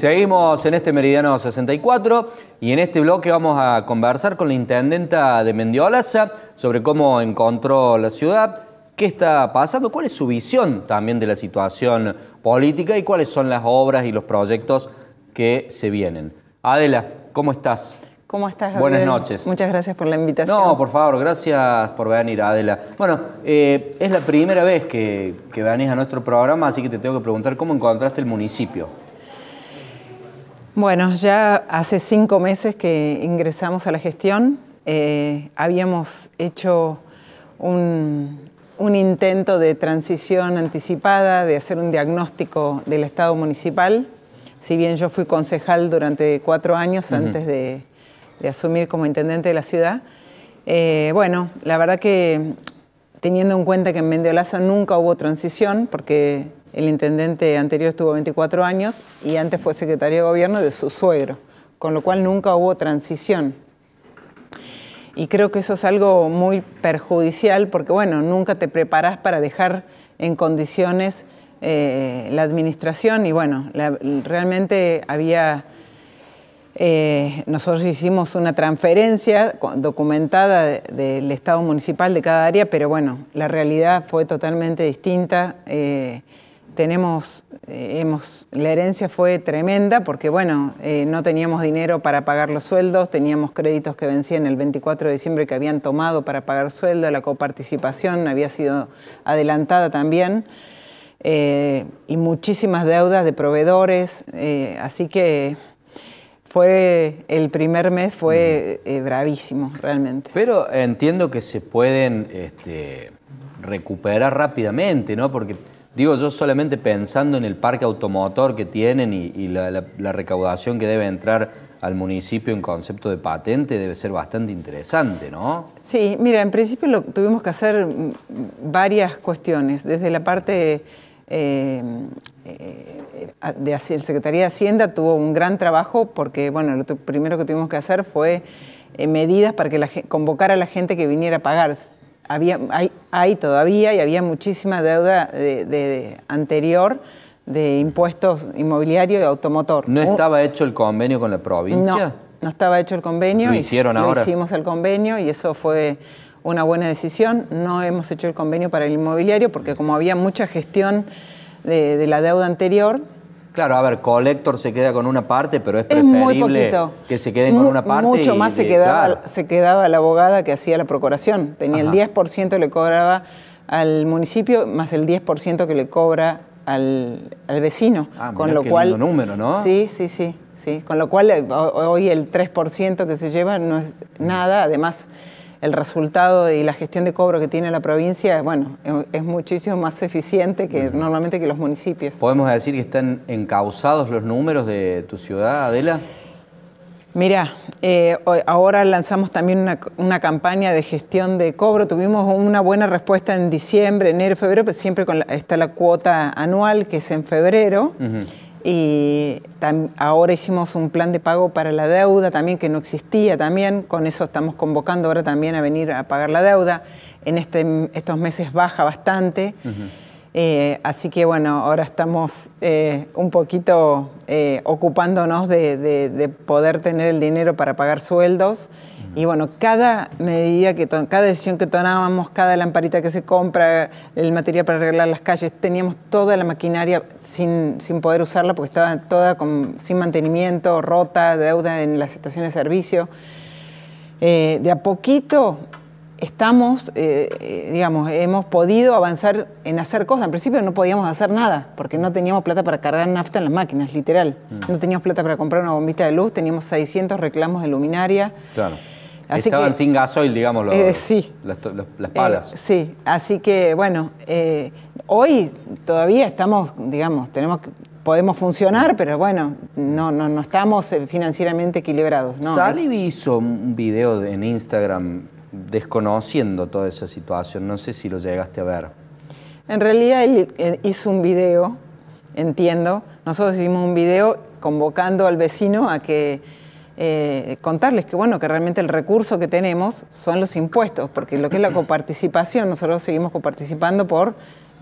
Seguimos en este Meridiano 64 y en este bloque vamos a conversar con la intendenta de Mendiolaza sobre cómo encontró la ciudad, qué está pasando, cuál es su visión también de la situación política y cuáles son las obras y los proyectos que se vienen. Adela, ¿cómo estás? ¿Cómo estás, Buenas noches. Muchas gracias por la invitación. No, por favor, gracias por venir, Adela. Bueno, eh, es la primera vez que, que venís a nuestro programa, así que te tengo que preguntar cómo encontraste el municipio. Bueno, ya hace cinco meses que ingresamos a la gestión. Eh, habíamos hecho un, intento de transición anticipada, de hacer un diagnóstico del Estado municipal. Si bien yo fui concejal durante cuatro años antes de, asumir como intendente de la ciudad, eh, bueno, la verdad que teniendo en cuenta que en Mendeolaza nunca hubo transición, porque el intendente anterior estuvo 24 años y antes fue secretario de gobierno de su suegro, con lo cual nunca hubo transición. Y creo que eso es algo muy perjudicial porque, bueno, nunca te preparas para dejar en condiciones eh, la administración y, bueno, realmente había... Eh, nosotros hicimos una transferencia documentada del Estado municipal de cada área, pero bueno, la realidad fue totalmente distinta. Eh, tenemos, eh, hemos, la herencia fue tremenda porque, bueno, eh, no teníamos dinero para pagar los sueldos, teníamos créditos que vencían el 24 de diciembre que habían tomado para pagar sueldo, la coparticipación había sido adelantada también, eh, y muchísimas deudas de proveedores, así que fue el primer mes fue mm. bravísimo realmente. Pero entiendo que se pueden este, recuperar rápidamente, ¿no? Porque Digo yo solamente pensando en el parque automotor que tienen y, la, recaudación que debe entrar al municipio en concepto de patente debe ser bastante interesante, ¿no? Sí, mira, en principio tuvimos que hacer mm, mm, varias cuestiones, desde la parte... Eh, eh de Secretaría de Hacienda tuvo un gran trabajo porque bueno, lo primero que tuvimos que hacer fue eh, medidas para que la, convocar a la gente que viniera a pagar había, hay, todavía y había muchísima deuda de, anterior de impuestos inmobiliario y automotor. ¿No estaba hecho el convenio con la provincia? No, no estaba hecho el convenio. ¿Lo hicieron y, ahora? hicimos el convenio y eso fue una buena decisión. No hemos hecho el convenio para el inmobiliario porque como había mucha gestión de la deuda anterior, Claro, a ver, Collector se queda con una parte, pero es preferible que se queden con una parte. Mucho más se, quedaba, se quedaba la abogada que hacía la procuración. Tenía el 10% le cobraba al municipio más el 10% que le cobra al, vecino. Ah, con lo cual número, ¿no? Sí, sí, sí, sí. Con lo cual eh, hoy el 3% que se lleva no es nada, además el resultado y la gestión de cobro que tiene la provincia, bueno, es muchísimo más eficiente que normalmente que los municipios. ¿Podemos decir que están encauzados los números de tu ciudad, Adela? Mira, eh, ahora lanzamos también una, campaña de gestión de cobro. Tuvimos una buena respuesta en diciembre, enero, febrero, pero pues siempre con está la cuota anual, que es en febrero. Y ahora hicimos un plan de pago para la deuda también que no existía también, con eso estamos convocando ahora también a venir a pagar la deuda. En este, estos meses baja bastante, eh, así que bueno, ahora estamos eh, un poquito eh, ocupándonos de, poder tener el dinero para pagar sueldos y bueno, cada medida que cada decisión que tomábamos, cada lamparita que se compra, el material para arreglar las calles, teníamos toda la maquinaria sin, sin poder usarla porque estaba toda sin mantenimiento, rota, deuda en las estaciones de servicio. Eh, de a poquito estamos, eh, eh, digamos, hemos podido avanzar en hacer cosas. En principio no podíamos hacer nada, porque no teníamos plata para cargar nafta en las máquinas, literal. Mm. No teníamos plata para comprar una bombita de luz, teníamos 600 reclamos de luminaria. Claro. Estaban sin gasoil, digamos, eh, las, eh, palas. sí, así que bueno, eh, hoy todavía estamos, digamos, tenemos podemos funcionar, pero bueno, no, no, estamos financieramente equilibrados. ¿no? hizo un video en Instagram desconociendo toda esa situación, no sé si lo llegaste a ver. En realidad él hizo un video, entiendo, nosotros hicimos un video convocando al vecino a que eh, contarles que bueno, que realmente el recurso que tenemos son los impuestos, porque lo que es la coparticipación, nosotros seguimos coparticipando por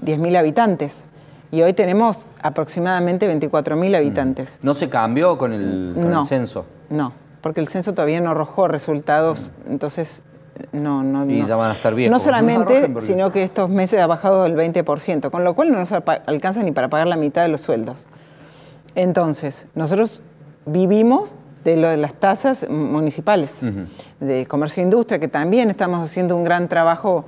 10.000 habitantes. Y hoy tenemos aproximadamente 24.000 mm. habitantes. ¿No se cambió con el, censo? No, porque el censo todavía no arrojó resultados, mm. entonces no, no. Y ya van a estar bien. No solamente, sino que estos meses ha bajado el 20%, con lo cual no nos alcanza ni para pagar la mitad de los sueldos. Entonces, nosotros vivimos de lo de las tasas municipales de comercio e industria, que también estamos haciendo un gran trabajo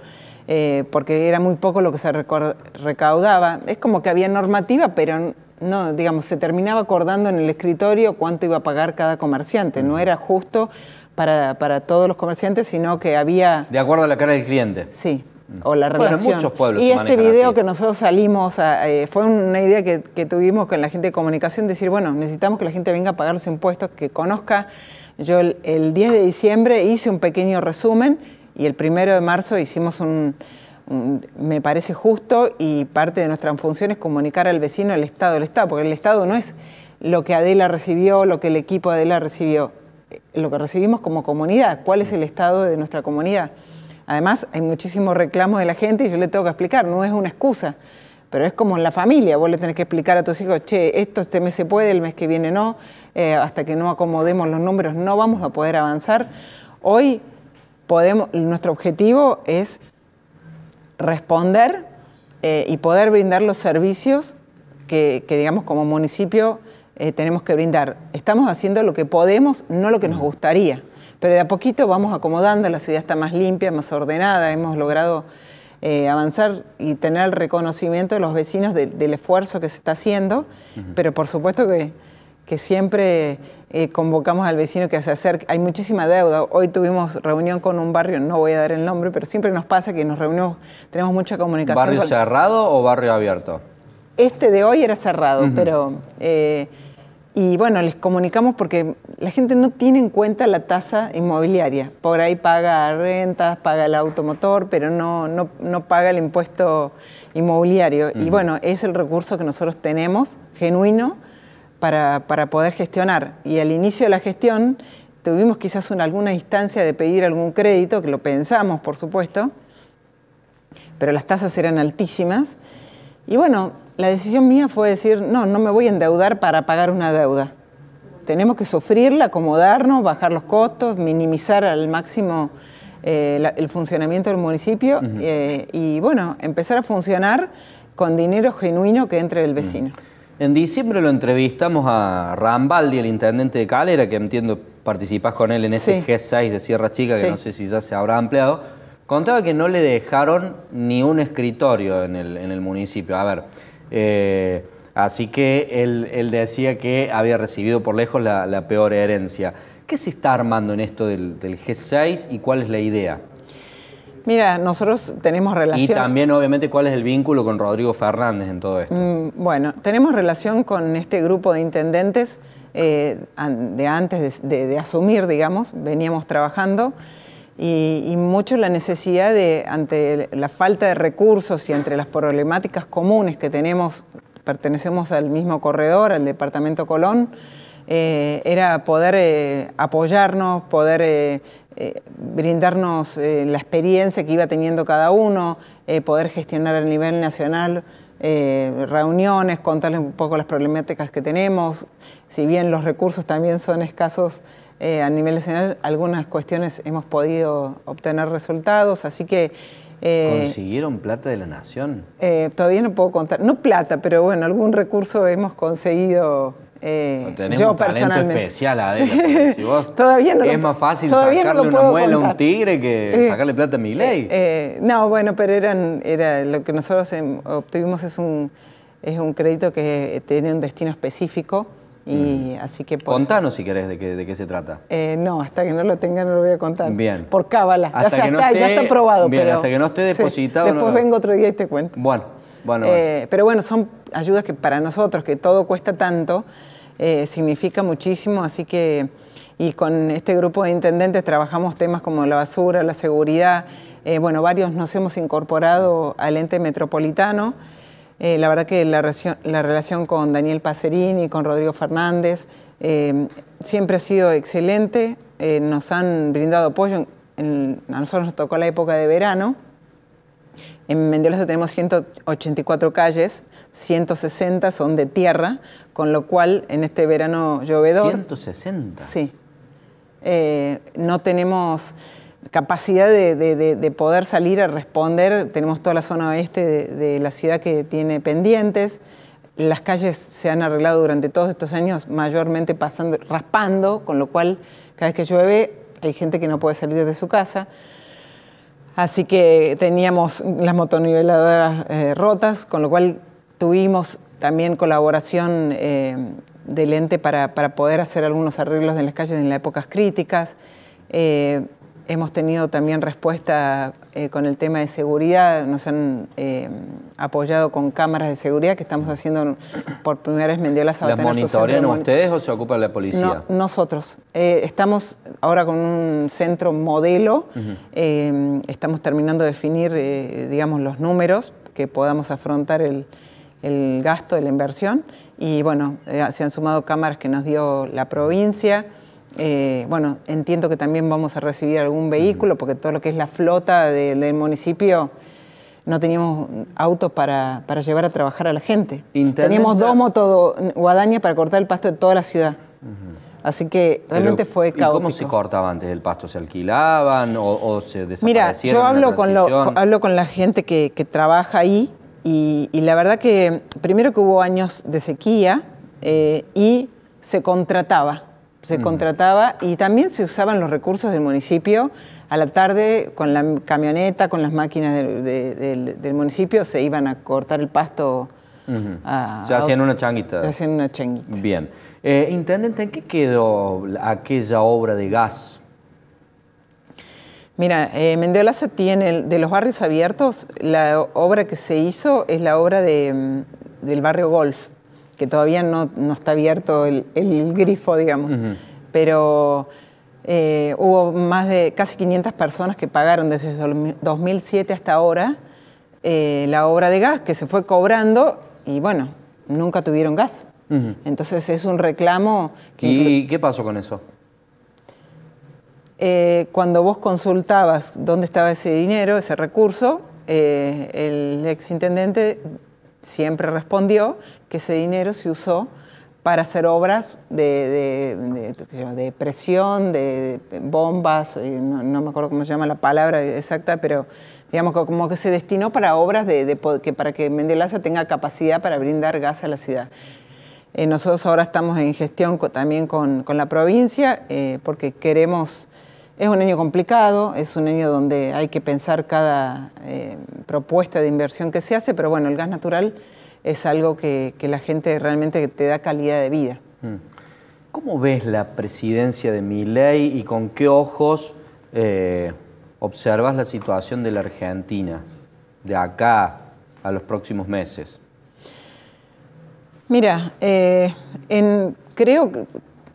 eh, porque era muy poco lo que se recaudaba. Es como que había normativa, pero no, digamos, se terminaba acordando en el escritorio cuánto iba a pagar cada comerciante. No era justo para, para todos los comerciantes, sino que había... De acuerdo a la cara del cliente. Sí. Mm. o la relación. pueblos. Y este video que nosotros salimos, eh, fue una idea que, tuvimos con la gente de comunicación, decir, bueno, necesitamos que la gente venga a pagar los impuestos, que conozca. Yo el, 10 de diciembre hice un pequeño resumen y el 1 de marzo hicimos un, me parece justo, y parte de nuestra función comunicar al vecino el estado del Estado, porque el Estado no es lo que Adela recibió, lo que el equipo Adela recibió, eh, lo que recibimos como comunidad, cuál es mm. el estado de nuestra comunidad. Además, hay muchísimos reclamos de la gente y yo le tengo que explicar, no es una excusa, pero es como en la familia, vos le tenés que explicar a tus hijos, che, esto este mes se puede, el mes que viene no, eh, hasta que no acomodemos los números no vamos a poder avanzar. Hoy podemos, nuestro objetivo es responder eh, y poder brindar los servicios que, digamos, como municipio eh, tenemos que brindar. Estamos haciendo lo que podemos, no lo que nos gustaría pero de a poquito vamos acomodando, la ciudad está más limpia, más ordenada, hemos logrado eh, avanzar y tener el reconocimiento de los vecinos del esfuerzo que se está haciendo, pero por supuesto que, siempre eh, convocamos al vecino que se acerque. Hay muchísima deuda. Hoy tuvimos reunión con un barrio, no voy a dar el nombre, pero siempre nos pasa que nos reunimos, tenemos mucha comunicación. ¿Barrio cerrado o barrio abierto? Este de hoy era cerrado, pero... Eh, y bueno, les comunicamos porque la gente no tiene en cuenta la tasa inmobiliaria. Por ahí paga rentas, paga el automotor, pero no, paga el impuesto inmobiliario. Y bueno, es el recurso que nosotros tenemos, genuino, para, para, poder gestionar. Y al inicio de la gestión tuvimos quizás una, alguna instancia de pedir algún crédito, que lo pensamos, por supuesto, pero las tasas eran altísimas y bueno, la decisión mía fue decir, no, no me voy a endeudar para pagar una deuda. Tenemos que sufrirla, acomodarnos, bajar los costos, minimizar al máximo eh, el funcionamiento del municipio eh, y bueno, empezar a funcionar con dinero genuino que entre del vecino. En diciembre lo entrevistamos a Rambaldi, el intendente de Calera, que entiendo participás con él en ese G6 de Sierra Chica, que no sé si ya se habrá ampliado. Contaba que no le dejaron ni un escritorio en el, en el municipio. A ver, eh, así que él, decía que había recibido por lejos la, peor herencia. ¿Qué se está armando en esto del, G6 y cuál es la idea? Mira, nosotros tenemos relación. Y también, obviamente, cuál es el vínculo con Rodrigo Fernández en todo esto. Mm, bueno, tenemos relación con este grupo de intendentes eh, de antes de, asumir, digamos, veníamos trabajando y, mucho la necesidad de, ante la falta de recursos y entre las problemáticas comunes que tenemos, pertenecemos al mismo corredor, al Departamento Colón, eh, era poder eh, apoyarnos, poder eh, brindarnos la experiencia que iba teniendo cada uno, poder gestionar a nivel nacional reuniones, contarles un poco las problemáticas que tenemos. Si bien los recursos también son escasos, eh, a nivel nacional algunas cuestiones hemos podido obtener resultados, así que... Eh, ¿Consiguieron plata de la nación? Eh, todavía no puedo contar, no plata, pero bueno, algún recurso hemos conseguido eh, tenemos yo un talento personalmente. especial, Adela. Si vos es más fácil sacarle una muela a un tigre que eh, sacarle plata a mi ley. no, bueno, pero eran, era lo que nosotros em, obtuvimos es un, es un crédito que tiene un destino específico así que Contanos si querés de qué, se trata. Eh, no, hasta que no lo tenga no lo voy a contar. Bien. Por cábala. ya está probado. Bien, pero, hasta que no esté depositado. Después vengo otro día y te cuento. Bueno, eh, bueno, Pero bueno, son ayudas que para nosotros, que todo cuesta tanto, eh, significa muchísimo, así que... Y con este grupo de intendentes trabajamos temas como la basura, la seguridad. bueno, varios nos hemos incorporado al ente metropolitano. Eh, la verdad que la, relación con Daniel Pacerini, con Rodrigo Fernández, eh, siempre ha sido excelente. Eh, nos han brindado apoyo. a nosotros nos tocó la época de verano. En Mendoza tenemos 184 calles, 160 son de tierra, con lo cual en este verano llovedor... 160. Sí. no tenemos capacidad de, poder salir a responder. Tenemos toda la zona oeste de, la ciudad que tiene pendientes. Las calles se han arreglado durante todos estos años mayormente pasando, raspando, con lo cual cada vez que llueve hay gente que no puede salir de su casa. Así que teníamos las motoniveladoras eh, rotas, con lo cual tuvimos también colaboración eh, del ente para, poder hacer algunos arreglos en las calles en las épocas críticas. Eh, Hemos tenido también respuesta eh, con el tema de seguridad, nos han eh, apoyado con cámaras de seguridad que estamos haciendo por primera vez Mendiola Sabatana. ¿Las monitorean ustedes o se ocupa la policía? nosotros. Eh, estamos ahora con un centro modelo, estamos terminando de definir, digamos, los números que podamos afrontar el, el gasto de la inversión y bueno, se han sumado cámaras que nos dio la provincia. Eh, bueno, entiendo que también vamos a recibir algún mm. vehículo, porque todo lo que es la flota del municipio no teníamos autos para, llevar a trabajar a la gente. Teníamos dos motos guadañas para cortar el pasto de toda la ciudad. Así que realmente fue caótico. ¿Y cómo se cortaba antes el pasto? ¿Se alquilaban o, se desaparecían? Mira, yo hablo con, hablo con la gente que, trabaja ahí y, la verdad que primero que hubo años de sequía eh, y se contrataba se contrataba y también se usaban los recursos del municipio. A la tarde, con la camioneta, con las máquinas del, municipio, se iban a cortar el pasto. se hacían una changuita. Se una changuita. Bien. Eh, Intendente, ¿en qué quedó aquella obra de gas? Mira, eh, Mendeolaza tiene, de los barrios abiertos, la obra que se hizo es la obra de, mm, del barrio Golf, que todavía no, está abierto el, grifo, digamos. Pero eh, hubo más de casi 500 personas que pagaron desde 2007 hasta ahora eh, la obra de gas que se fue cobrando y bueno, nunca tuvieron gas. Entonces es un reclamo. ¿Y qué pasó con eso? Eh, cuando vos consultabas dónde estaba ese dinero, ese recurso, el exintendente siempre respondió que ese dinero se usó para hacer obras de, de, presión, de bombas, eh, no, me acuerdo cómo se llama la palabra exacta, pero digamos como que se destinó para obras de, que para que Mendelaza tenga capacidad para brindar gas a la ciudad. Eh, nosotros ahora estamos en gestión también con, la provincia eh, porque queremos es un año complicado, es un año donde hay que pensar cada eh, propuesta de inversión que se hace, pero bueno, el gas natural es algo que, la gente realmente te da calidad de vida. Mm. ¿Cómo ves la presidencia de Miley y con qué ojos eh, observas la situación de la Argentina de acá a los próximos meses? Mira, eh, creo que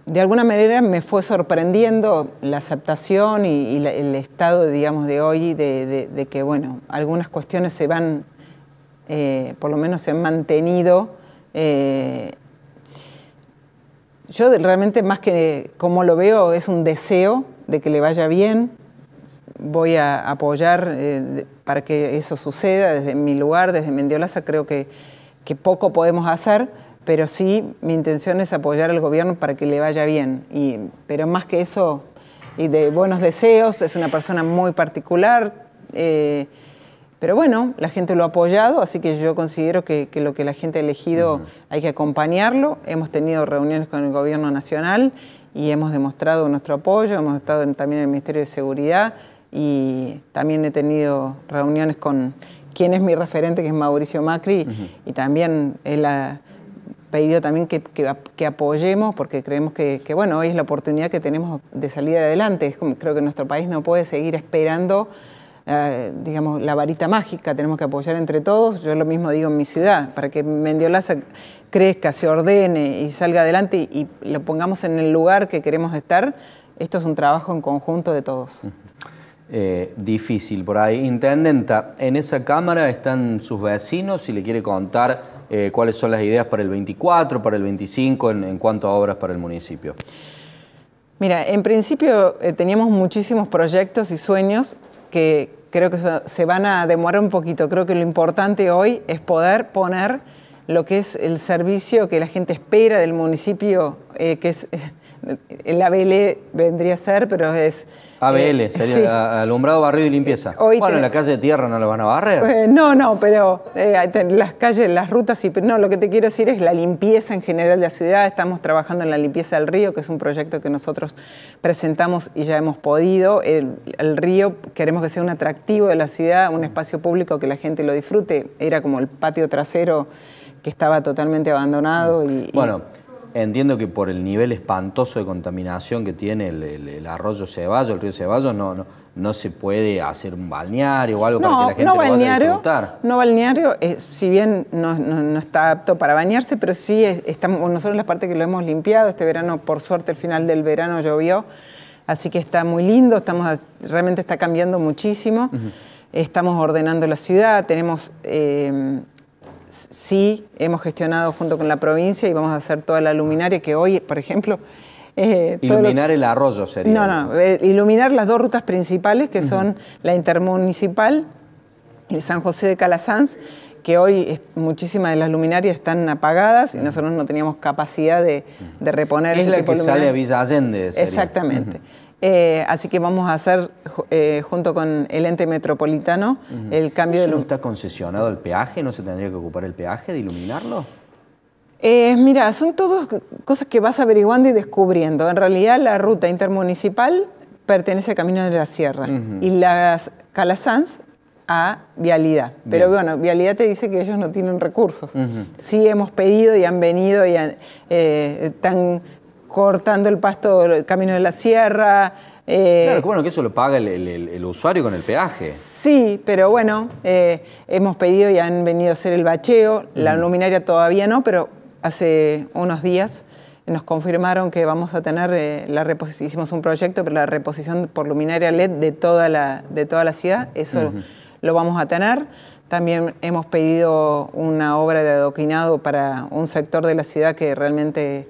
de alguna manera me fue sorprendiendo la aceptación y, el estado, digamos, de hoy, de, que, bueno, algunas cuestiones se van, eh, por lo menos se han mantenido. Eh, yo realmente, más que como lo veo, es un deseo de que le vaya bien. Voy a apoyar eh, para que eso suceda desde mi lugar, desde Mendiolaza. Creo que poco podemos hacer pero sí mi intención es apoyar al gobierno para que le vaya bien. Y, pero más que eso, y de buenos deseos, es una persona muy particular. Eh, pero bueno, la gente lo ha apoyado, así que yo considero que, lo que la gente ha elegido hay que acompañarlo. Hemos tenido reuniones con el gobierno nacional y hemos demostrado nuestro apoyo, hemos estado también en el Ministerio de Seguridad y también he tenido reuniones con quien es mi referente, que es Mauricio Macri, y también él la pedido también que, apoyemos porque creemos que, bueno, hoy es la oportunidad que tenemos de salir adelante. creo que nuestro país no puede seguir esperando, eh, digamos, la varita mágica. Tenemos que apoyar entre todos. Yo lo mismo digo en mi ciudad, para que Mendiolaza crezca, se ordene y salga adelante y, lo pongamos en el lugar que queremos estar. Esto es un trabajo en conjunto de todos. Eh, difícil por ahí. Intendenta, en esa cámara están sus vecinos, si le quiere contar eh, cuáles son las ideas para el 24, para el 25 en, cuanto a obras para el municipio. Mira, en principio eh, teníamos muchísimos proyectos y sueños que creo que se van a demorar un poquito. Creo que lo importante hoy es poder poner lo que es el servicio que la gente espera del municipio, eh, que es el ABL vendría a ser, pero es... ABL, eh, sería alumbrado, barrio y limpieza. Eh, bueno, en la calle de tierra no lo van a barrer. Eh, no, no, pero las calles, las rutas, y, no, lo que te quiero decir es la limpieza en general de la ciudad. Estamos trabajando en la limpieza del río, que es un proyecto que nosotros presentamos y ya hemos podido. El, río queremos que sea un atractivo de la ciudad, un espacio público que la gente lo disfrute. Era como el patio trasero que estaba totalmente abandonado. Y, bueno, Entiendo que por el nivel espantoso de contaminación que tiene el, arroyo Ceballos, el río Ceballos, no, no, no se puede hacer un balneario o algo para que la gente no lo vaya a disfrutar. No balneario, eh, si bien no, está apto para bañarse, pero sí estamos, nosotros la parte que lo hemos limpiado, este verano por suerte al final del verano llovió, así que está muy lindo, estamos, realmente está cambiando muchísimo, estamos ordenando la ciudad, tenemos... Eh, sí hemos gestionado junto con la provincia y vamos a hacer toda la luminaria que hoy, por ejemplo... Eh, iluminar el arroyo sería. No, no, eh, iluminar las dos rutas principales que son la intermunicipal, y San José de Calasanz, que hoy muchísimas de las luminarias están apagadas y nosotros no teníamos capacidad de, de reponer es la que sale a Villa Allende. Exactamente. Eh, así que vamos a hacer, eh, junto con el ente metropolitano, el cambio de... no está concesionado el peaje? ¿No se tendría que ocupar el peaje de iluminarlo? Eh, mira, son todas cosas que vas averiguando y descubriendo. En realidad la ruta intermunicipal pertenece a Camino de la Sierra y las Calasanz a Vialidad. Pero bueno, Vialidad te dice que ellos no tienen recursos. Sí hemos pedido y han venido y han, cortando el pasto el camino de la sierra. Eh, claro, que bueno que eso lo paga el, usuario con el peaje. Sí, pero bueno, eh, hemos pedido y han venido a hacer el bacheo. La luminaria todavía no, pero hace unos días nos confirmaron que vamos a tener eh, la reposición, hicimos un proyecto, pero la reposición por luminaria LED de toda la, de toda la ciudad, eso lo vamos a tener. También hemos pedido una obra de adoquinado para un sector de la ciudad que realmente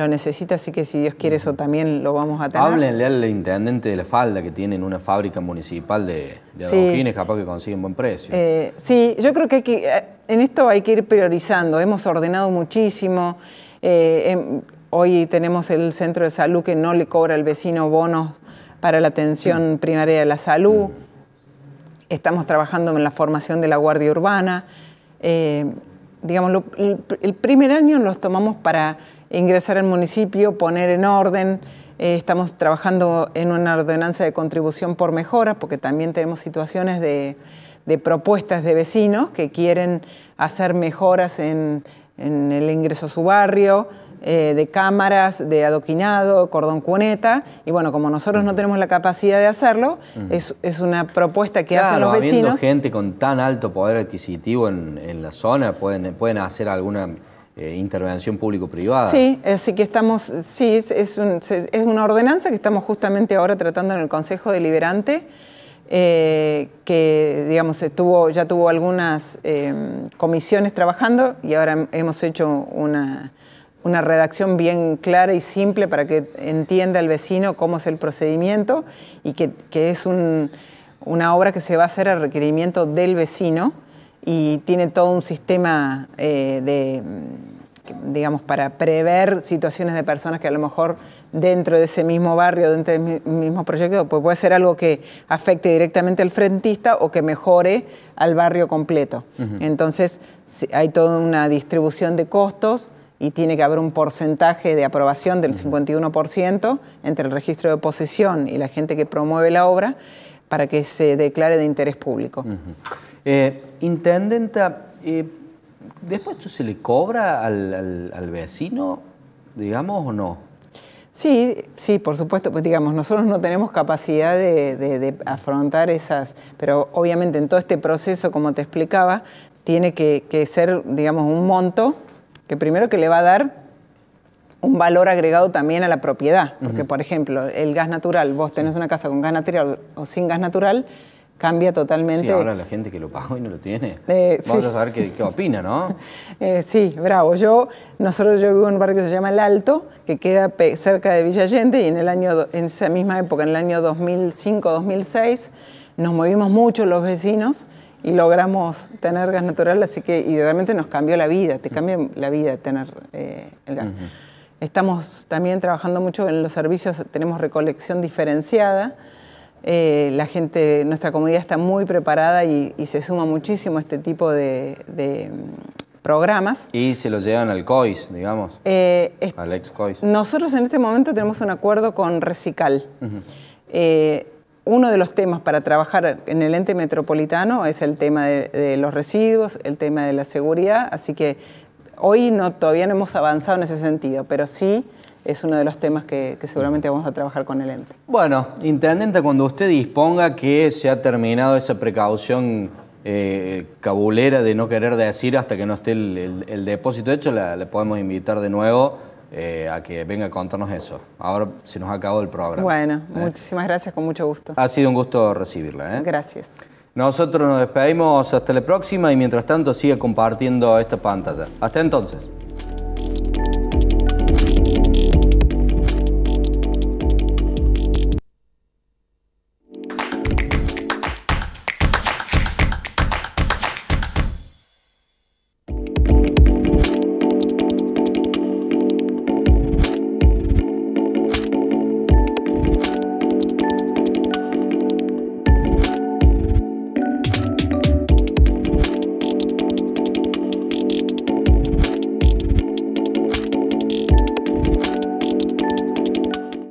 lo necesita, así que si Dios quiere eso también lo vamos a tener. Háblenle al intendente de la falda que tiene en una fábrica municipal de, de capaz que consiguen buen precio. Eh, sí, yo creo que, eh, en esto hay que ir priorizando, hemos ordenado muchísimo. Eh, em, hoy tenemos el centro de salud que no le cobra al vecino bonos para la atención primaria de la salud. Estamos trabajando en la formación de la Guardia Urbana. digamos, el, el primer año los tomamos para ingresar al municipio, poner en orden. Eh, estamos trabajando en una ordenanza de contribución por mejoras porque también tenemos situaciones de, propuestas de vecinos que quieren hacer mejoras en, el ingreso a su barrio, eh, de cámaras, de adoquinado, cordón cuneta, y bueno, como nosotros no tenemos la capacidad de hacerlo, es, una propuesta que hacen los vecinos. gente con tan alto poder adquisitivo en, la zona, pueden hacer alguna eh, intervención público-privada. Sí, así eh, que estamos, sí, es, una ordenanza que estamos justamente ahora tratando en el Consejo Deliberante, eh, que digamos estuvo, ya tuvo algunas em, comisiones trabajando y ahora hemos hecho una, redacción bien clara y simple para que entienda el vecino cómo es el procedimiento y que, es una obra que se va a hacer a requerimiento del vecino y tiene todo un sistema eh, de, mm, digamos, para prever situaciones de personas que a lo mejor dentro de ese mismo barrio, dentro del mismo proyecto, pues puede ser algo que afecte directamente al frentista o que mejore al barrio completo. Entonces hay toda una distribución de costos y tiene que haber un porcentaje de aprobación del 51% entre el registro de oposición y la gente que promueve la obra para que se declare de interés público. Eh, intendenta, ah, eh, ¿después esto se le cobra al, vecino, digamos, o no? Sí, sí, por supuesto, pues digamos, nosotros no tenemos capacidad de, afrontar esas, pero obviamente en todo este proceso, como te explicaba, tiene que, ser, digamos, un monto que primero que le va a dar un valor agregado también a la propiedad. Porque, por ejemplo, el gas natural, vos tenés una casa con gas natural o sin gas natural, cambia totalmente. Sí, ahora la gente que lo pagó y no lo tiene. Eh, Vamos a saber qué, qué opina, ¿no? Eh, sí, bravo. Yo, nosotros yo vivo en un barrio que se llama El Alto, que queda cerca de Villayente y en, el año, en esa misma época, en el año 2005-2006, nos movimos mucho los vecinos y logramos tener gas natural, así que y realmente nos cambió la vida, te cambia la vida tener eh, el gas. Estamos también trabajando mucho en los servicios, tenemos recolección diferenciada, eh, la gente, nuestra comunidad está muy preparada y, se suma muchísimo a este tipo de, mm, programas. Y se lo llevan al COIS, digamos, eh, al ex COIS. Nosotros en este momento tenemos un acuerdo con Recical. Eh, uno de los temas para trabajar en el ente metropolitano es el tema de, de los residuos, el tema de la seguridad, así que hoy no, todavía no hemos avanzado en ese sentido, pero sí es uno de los temas que, seguramente vamos a trabajar con el ente. Bueno, intendente, cuando usted disponga que se ha terminado esa precaución eh, cabulera de no querer decir hasta que no esté el, depósito hecho, le podemos invitar de nuevo eh, a que venga a contarnos eso. Ahora se nos ha acabado el programa. Bueno, eh. muchísimas gracias, con mucho gusto. Ha sido un gusto recibirla. Gracias. Nosotros nos despedimos hasta la próxima y mientras tanto siga compartiendo esta pantalla. Hasta entonces.